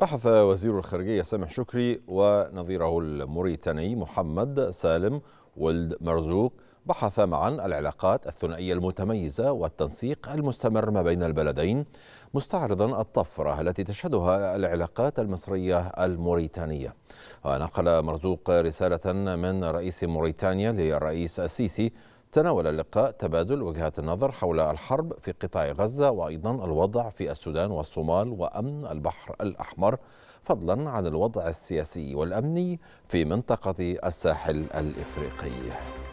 بحث وزير الخارجية سامح شكري ونظيره الموريتاني محمد سالم ولد مرزوق بحث معا العلاقات الثنائية المتميزة والتنسيق المستمر ما بين البلدين مستعرضا الطفرة التي تشهدها العلاقات المصرية الموريتانية ونقل مرزوق رسالة من رئيس موريتانيا للرئيس السيسي تناول اللقاء تبادل وجهات النظر حول الحرب في قطاع غزة وأيضا الوضع في السودان والصومال وأمن البحر الأحمر فضلا عن الوضع السياسي والأمني في منطقة الساحل الإفريقي